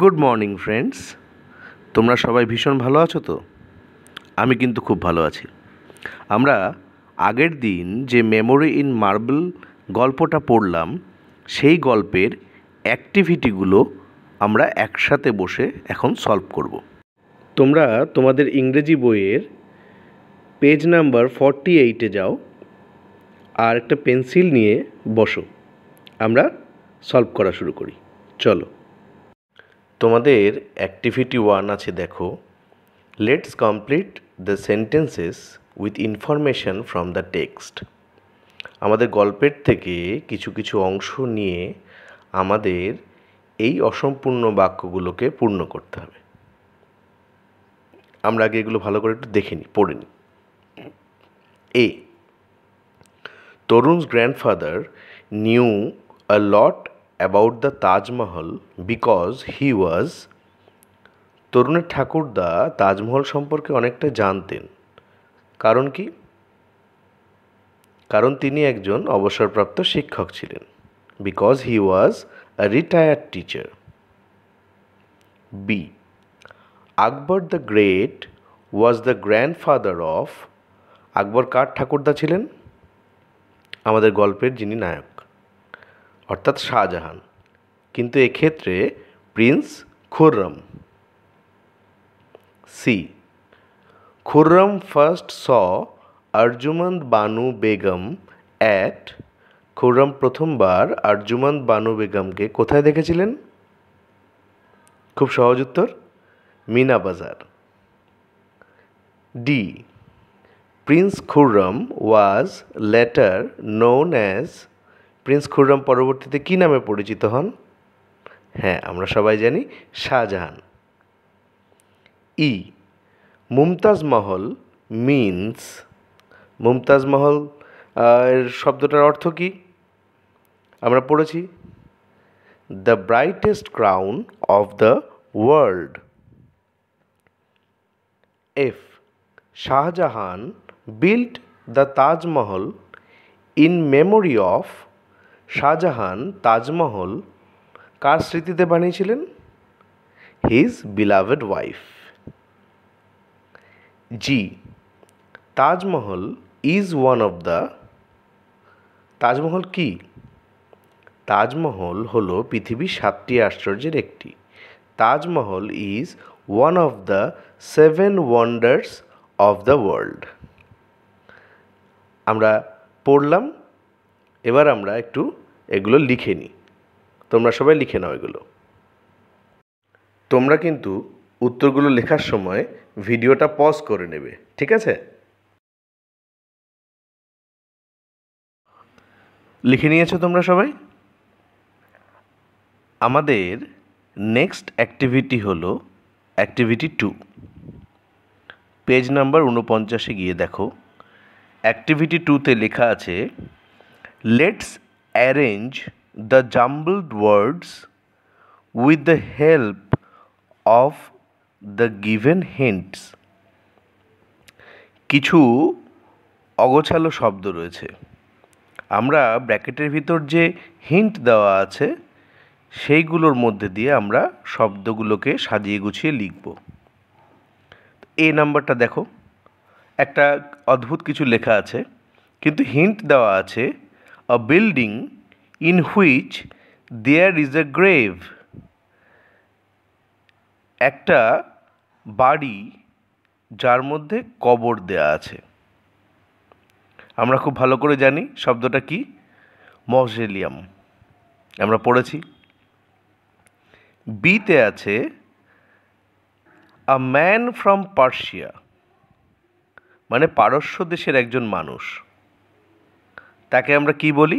good morning friends তোমরা সবাই ভীষণ ভালো আছো তো আমি কিন্তু খুব ভালো আছি আমরা আগের দিন যে মেমোরি ইন মার্বেল গল্পটা পড়লাম সেই গল্পের অ্যাক্টিভিটিগুলো আমরা একসাথে বসে এখন সলভ করব তোমরা তোমাদের ইংরেজি বইয়ের পেজ নাম্বার ফর্টি এইটে যাও আর একটা পেন্সিল নিয়ে বসো আমরা সলভ করা শুরু করি চলো তোমাদের অ্যাক্টিভিটি ওয়ান আছে দেখো let's complete the sentences with information from the text আমাদের গল্পের থেকে কিছু কিছু অংশ নিয়ে আমাদের এই অসম্পূর্ণ বাক্যগুলোকে পূর্ণ করতে হবে আমরা আগে এগুলো ভালো করে একটু দেখে নিই পড়ে নিই a Tarun's grandfather knew a lot about the Taj Mahal because he was তরুণের ঠাকুরদা তাজমহল সম্পর্কে অনেকটা জানতেন কারণ কি কারণ তিনি একজন অবসরপ্রাপ্ত শিক্ষক ছিলেন because he was a retired teacher B Akbar the great was the grandfather of Akbar কার ঠাকুরদা ছিলেন আমাদের গল্পের যিনি নায়ক অর্থাৎ শাহজাহান কিন্তু এক্ষেত্রে prince Khurram C Khurram first saw Arjumand Banu Begum at Khurram প্রথমবার আরজুমন্দ বানু বেগমকে কোথায় দেখেছিলেন খুব সহজ উত্তর Meena Bazaar D prince Khurram was later known as prince Khurram পরবর্তীতে কী নামে পরিচিত হন হ্যাঁ আমরা সবাই জানি শাহজাহান ই মুমতাজ মহল মিনস মুমতাজ মহল এর শব্দটার অর্থ কী আমরা পড়েছি the brightest crown of the world F Shah Jahan built the Taj Mahal in memory of Shah Jahan Taj Mahal কার স্মৃতিতে বানিয়েছিলেন his beloved wife G Taj Mahal is one of the Taj Mahal কি তাজমহল হলো পৃথিবীর সাতটি আশ্চর্যের একটি Taj Mahal is one of the seven wonders of the world আমরা পড়লাম এবার আমরা একটু এগুলো লিখে নিই তোমরা সবাই লিখে নাও এগুলো তোমরা কিন্তু উত্তরগুলো লেখার সময় ভিডিওটা পজ করে নেবে ঠিক আছে লিখে নিয়েছো তোমরা সবাই আমাদের নেক্সট অ্যাক্টিভিটি হল অ্যাক্টিভিটি টু পেজ নাম্বার উনপঞ্চাশে গিয়ে দেখো অ্যাক্টিভিটি টুতে লেখা আছে Let's arrange the jumbled words with the help of the given hints কিছু অগোছালো শব্দ রয়েছে আমরা ব্র্যাকেটের ভিতর যে হিন্ট দেওয়া আছে সেইগুলোর মধ্যে দিয়ে আমরা শব্দগুলোকে সাজিয়ে গুছিয়ে লিখব এ নাম্বারটা দেখো একটা অদ্ভুত কিছু লেখা আছে কিন্তু হিন্ট দেওয়া আছে a building in which there is a grave একটা বাড়ি যার মধ্যে কবর দেয়া আছে আমরা খুব ভালো করে জানি শব্দটা কি মজেলিয়াম আমরা পড়েছি বিতে আছে আ ম্যান ফ্রম পার্সিয়া মানে পারস্য দেশের একজন মানুষ তাকে আমরা কি বলি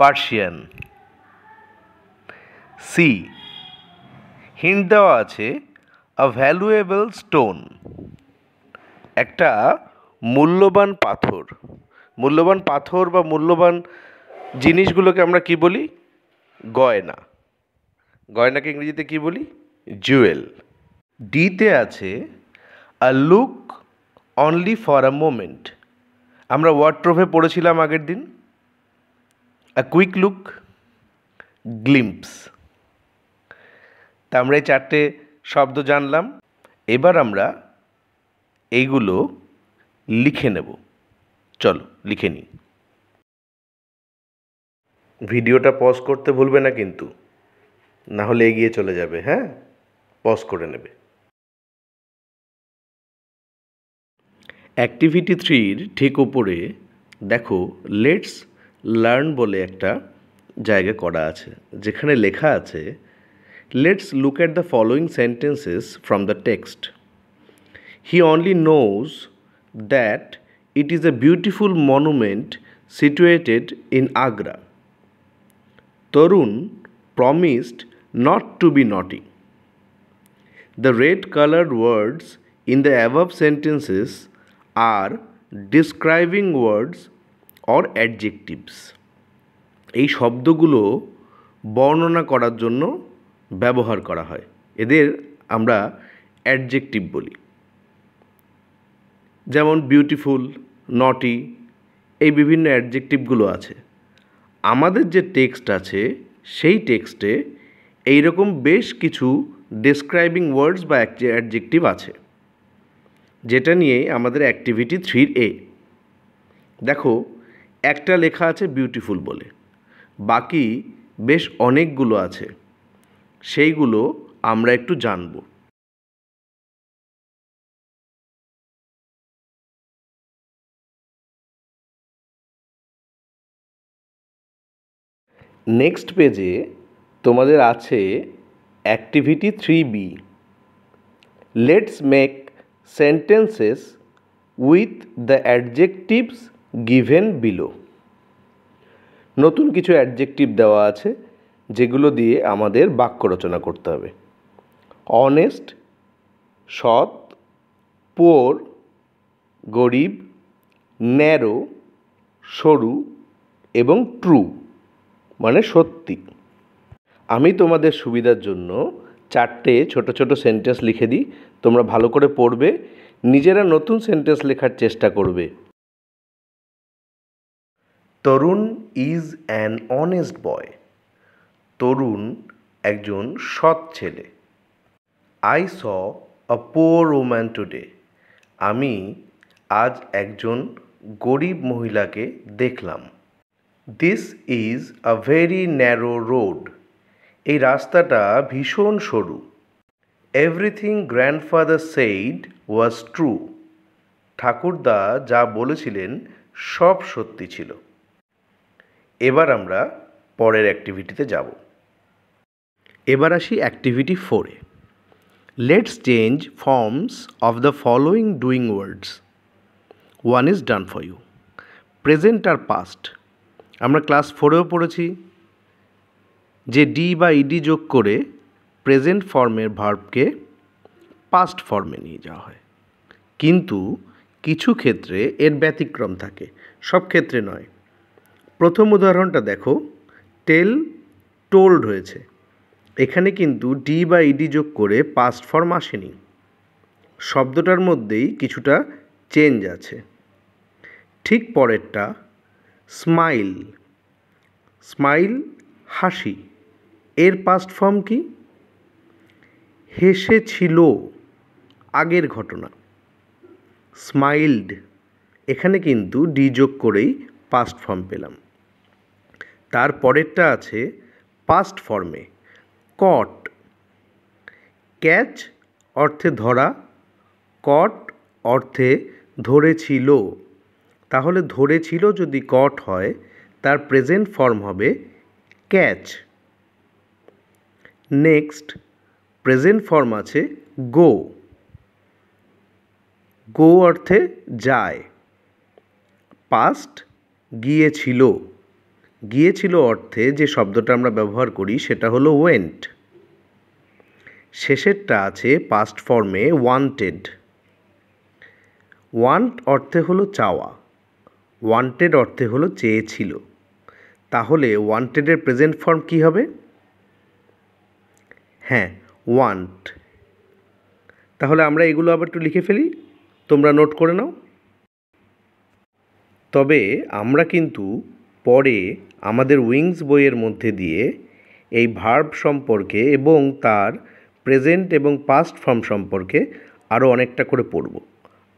পার্সিয়ান সি হিন্ট দেওয়া আছে আ ভ্যালুয়েবল স্টোন একটা মূল্যবান পাথর মূল্যবান পাথর বা মূল্যবান জিনিসগুলোকে আমরা কি বলি গয়না গয়নাকে ইংরেজিতে কি বলি জুয়েল ডিতে আছে a look only for a moment আমরা ওয়ার্ড্রোভে পড়েছিলাম আগের দিন আ কুইক লুক গ্লিম্পস তা আমরা এই চারটে শব্দ জানলাম এবার আমরা এইগুলো লিখে নেব চলো লিখে নিই ভিডিওটা পজ করতে ভুলবে না কিন্তু না হলে এগিয়ে চলে যাবে হ্যাঁ পজ করে নেবে অ্যাক্টিভিটি থ্রির ঠিক উপরে দেখো লেটস লার্ন বলে একটা জায়গা করা আছে যেখানে লেখা আছে let's look at the following sentences from the text he only knows that it is a beautiful monument situated in Agra Tarun promised not to be naughty the red coloured words in the above sentences are describing words or adjectives এই শব্দগুলো বর্ণনা করার জন্য ব্যবহার করা হয় এদের আমরা অ্যাডজেক্টিভ বলি যেমন বিউটিফুল নটি এই বিভিন্ন অ্যাডজেক্টিভগুলো আছে আমাদের যে টেক্সট আছে সেই টেক্সটে এইরকম বেশ কিছু ডিসক্রাইবিং ওয়ার্ডস বা অ্যাডজেক্টিভ আছে যেটা নিয়ে আমাদের অ্যাক্টিভিটি থ্রির এ দেখো একটা লেখা আছে বিউটিফুল বলে বাকি বেশ অনেকগুলো আছে সেইগুলো আমরা একটু জানব নেক্সট পেজে তোমাদের আছে activity three B let's make sentences with the adjectives given below নতুন কিছু অ্যাডজেক্টিভ দেওয়া আছে যেগুলো দিয়ে আমাদের বাক্য রচনা করতে হবে অনেস্ট সৎ পোর গরিব ন্যারো সরু এবং ট্রু মানে সত্যি আমি তোমাদের সুবিধার জন্য চারটে ছোট ছোট সেন্টেন্স লিখে দিই তোমরা ভালো করে পড়বে নিজেরা নতুন সেন্টেন্স লেখার চেষ্টা করবে Tarun is an honest boy Tarun একজন সৎ ছেলে I saw a poor woman today আমি আজ একজন গরিব মহিলাকে দেখলাম this is a very narrow road এই রাস্তাটা ভীষণ সরু everything grandfather said was true ঠাকুরদা যা বলেছিলেন সব সত্যি ছিল এবার আমরা পরের অ্যাক্টিভিটিতে যাব এবার আসি অ্যাক্টিভিটি ফোরে let's change forms of the following doing words one is done for you present or past আমরা ক্লাস ফোরেও পড়েছি যে ডি বা ইডি যোগ করে প্রেজেন্ট ফর্মের ভার্বকে পাস্ট ফর্মে নিয়ে যাওয়া হয় কিন্তু কিছু ক্ষেত্রে এর ব্যতিক্রম থাকে সব ক্ষেত্রে নয় প্রথম উদাহরণটা দেখো টেল টোল্ড হয়েছে এখানে কিন্তু ডি বা ইডি e যোগ করে পাস্ট ফর্ম আসেনি শব্দটার মধ্যেই কিছুটা চেঞ্জ আছে ঠিক পরেরটা স্মাইল স্মাইল হাসি এর পাস্ট ফর্ম কি হেসেছিল আগের ঘটনা স্মাইলড এখানে কিন্তু ডি যোগ করেই পাস্ট ফর্ম পেলাম তার পরেরটা আছে পাস্ট ফর্মে কট ক্যাচ অর্থে ধরা কট অর্থে ধরেছিল তাহলে ধরেছিল যদি কট হয় তার প্রেজেন্ট ফর্ম হবে ক্যাচ নেক্সট প্রেজেন্ট ফর্ম আছে গো গো অর্থে যায় পাস্ট গিয়েছিল গিয়েছিল অর্থে যে শব্দটা আমরা ব্যবহার করি সেটা হলো ওয়েন্ট শেষেরটা আছে পাস্ট ফর্মে ওয়ান্টেড ওয়ান্ট অর্থে হলো চাওয়া ওয়ান্টেড অর্থে হলো চেয়েছিল তাহলে ওয়ান্টেডের প্রেজেন্ট ফর্ম কী হবে হ্যাঁ ওয়ান্ট তাহলে আমরা এগুলো আবার একটু লিখে ফেলি তোমরা নোট করে নাও তবে আমরা কিন্তু পরে আমাদের উইংস বইয়ের মধ্যে দিয়ে এই ভার্ব সম্পর্কে এবং তার প্রেজেন্ট এবং পাস্ট ফর্ম সম্পর্কে আরও অনেকটা করে পড়ব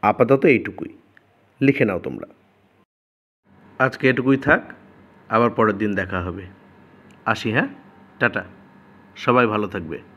আপাতত এইটুকুই লিখে নাও তোমরা আজকে এটুকুই থাক আবার পরের দিন দেখা হবে আসি হ্যাঁ টাটা সবাই ভালো থাকবে